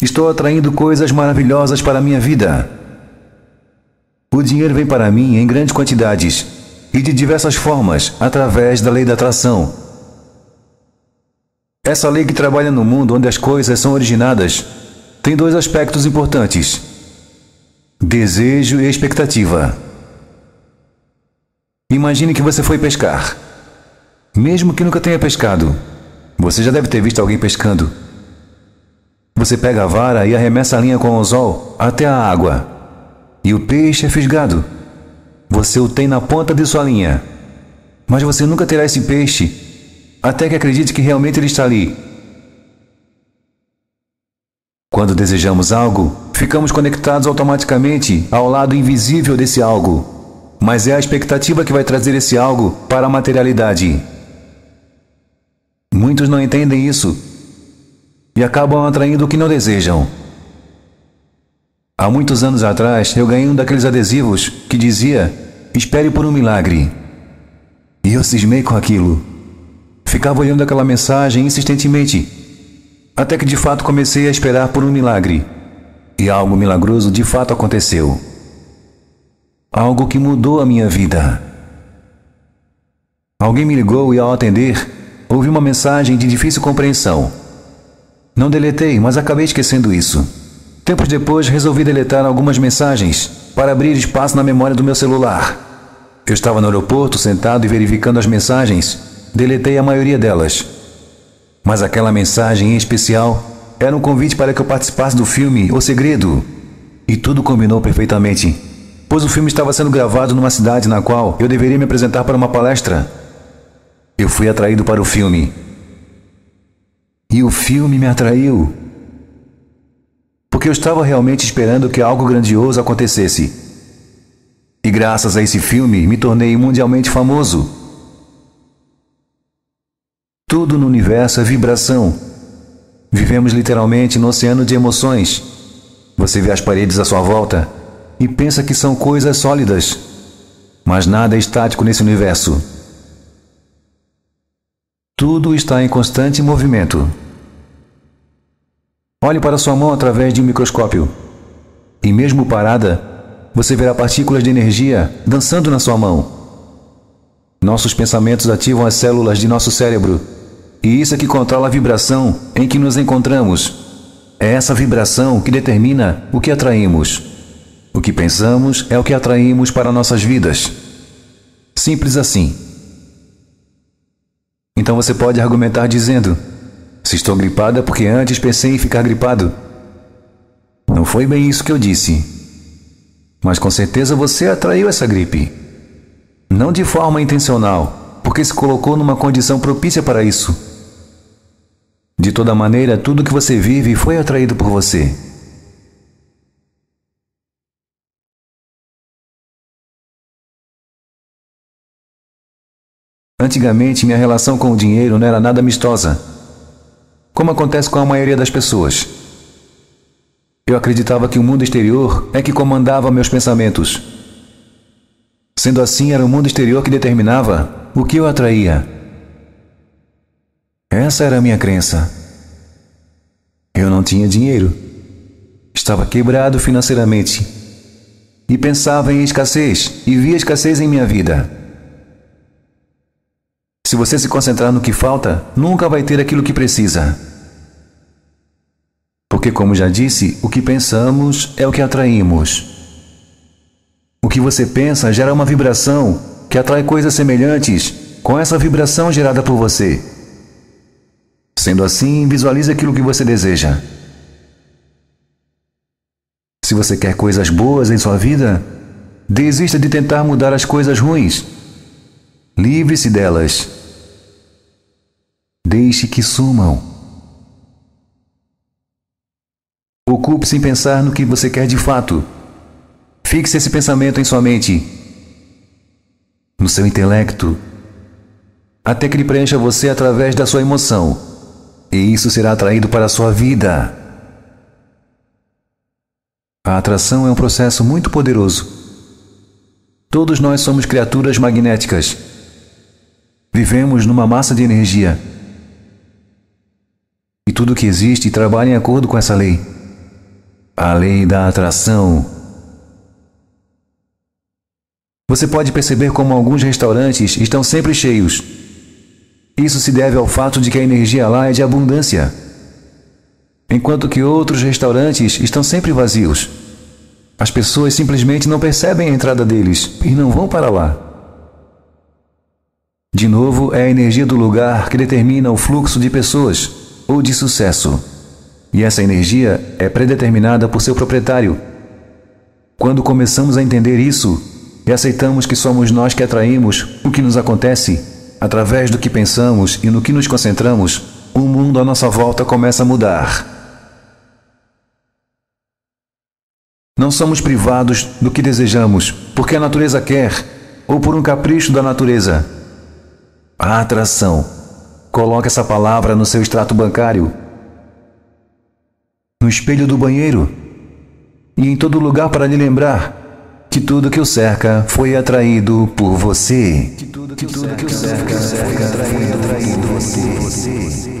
Estou atraindo coisas maravilhosas para a minha vida. O dinheiro vem para mim em grandes quantidades e de diversas formas através da lei da atração. Essa lei que trabalha no mundo onde as coisas são originadas tem dois aspectos importantes: desejo e expectativa. Imagine que você foi pescar. Mesmo que nunca tenha pescado, você já deve ter visto alguém pescando você pega a vara e arremessa a linha com o anzol até a água, e o peixe é fisgado. Você o tem na ponta de sua linha, mas você nunca terá esse peixe até que acredite que realmente ele está ali. Quando desejamos algo, ficamos conectados automaticamente ao lado invisível desse algo, mas é a expectativa que vai trazer esse algo para a materialidade. Muitos não entendem isso e acabam atraindo o que não desejam. Há muitos anos atrás, eu ganhei um daqueles adesivos que dizia: Espere por um milagre. E eu cismei com aquilo. Ficava olhando aquela mensagem insistentemente, até que de fato comecei a esperar por um milagre. E algo milagroso de fato aconteceu. Algo que mudou a minha vida. Alguém me ligou e, ao atender, ouvi uma mensagem de difícil compreensão. Não deletei, mas acabei esquecendo isso. Tempos depois, resolvi deletar algumas mensagens para abrir espaço na memória do meu celular. Eu estava no aeroporto, sentado e verificando as mensagens. Deletei a maioria delas. Mas aquela mensagem em especial era um convite para que eu participasse do filme O Segredo. E tudo combinou perfeitamente, pois o filme estava sendo gravado numa cidade na qual eu deveria me apresentar para uma palestra. Eu fui atraído para o filme e o filme me atraiu. Porque eu estava realmente esperando que algo grandioso acontecesse. E graças a esse filme me tornei mundialmente famoso. Tudo no universo é vibração. Vivemos literalmente no oceano de emoções. Você vê as paredes à sua volta e pensa que são coisas sólidas. Mas nada é estático nesse universo. Tudo está em constante movimento. Olhe para sua mão através de um microscópio. E mesmo parada, você verá partículas de energia dançando na sua mão. Nossos pensamentos ativam as células de nosso cérebro, e isso é que controla a vibração em que nos encontramos. É essa vibração que determina o que atraímos. O que pensamos é o que atraímos para nossas vidas. Simples assim. Então você pode argumentar dizendo: Se estou gripada porque antes pensei em ficar gripado. Não foi bem isso que eu disse. Mas com certeza você atraiu essa gripe. Não de forma intencional, porque se colocou numa condição propícia para isso. De toda maneira, tudo que você vive foi atraído por você. Antigamente, minha relação com o dinheiro não era nada amistosa, como acontece com a maioria das pessoas. Eu acreditava que o mundo exterior é que comandava meus pensamentos. Sendo assim, era o mundo exterior que determinava o que eu atraía. Essa era a minha crença. Eu não tinha dinheiro. Estava quebrado financeiramente. E pensava em escassez e via escassez em minha vida. Se você se concentrar no que falta, nunca vai ter aquilo que precisa. Porque, como já disse, o que pensamos é o que atraímos. O que você pensa gera uma vibração que atrai coisas semelhantes com essa vibração gerada por você. Sendo assim, visualize aquilo que você deseja. Se você quer coisas boas em sua vida, desista de tentar mudar as coisas ruins. Livre-se delas. Deixe que sumam. Ocupe-se em pensar no que você quer de fato. Fixe esse pensamento em sua mente, no seu intelecto, até que ele preencha você através da sua emoção. E isso será atraído para a sua vida. A atração é um processo muito poderoso. Todos nós somos criaturas magnéticas. Vivemos numa massa de energia tudo que existe trabalha em acordo com essa lei. A lei da atração. Você pode perceber como alguns restaurantes estão sempre cheios. Isso se deve ao fato de que a energia lá é de abundância, enquanto que outros restaurantes estão sempre vazios. As pessoas simplesmente não percebem a entrada deles e não vão para lá. De novo, é a energia do lugar que determina o fluxo de pessoas ou de sucesso. E essa energia é predeterminada por seu proprietário. Quando começamos a entender isso e aceitamos que somos nós que atraímos o que nos acontece, através do que pensamos e no que nos concentramos, o mundo à nossa volta começa a mudar. Não somos privados do que desejamos, porque a natureza quer, ou por um capricho da natureza. A atração Coloque essa palavra no seu extrato bancário, no espelho do banheiro e em todo lugar para lhe lembrar que tudo que o cerca foi atraído por você. Que tudo que, que, tudo cerca, que o cerca, cerca foi atraído, atraído por você. você.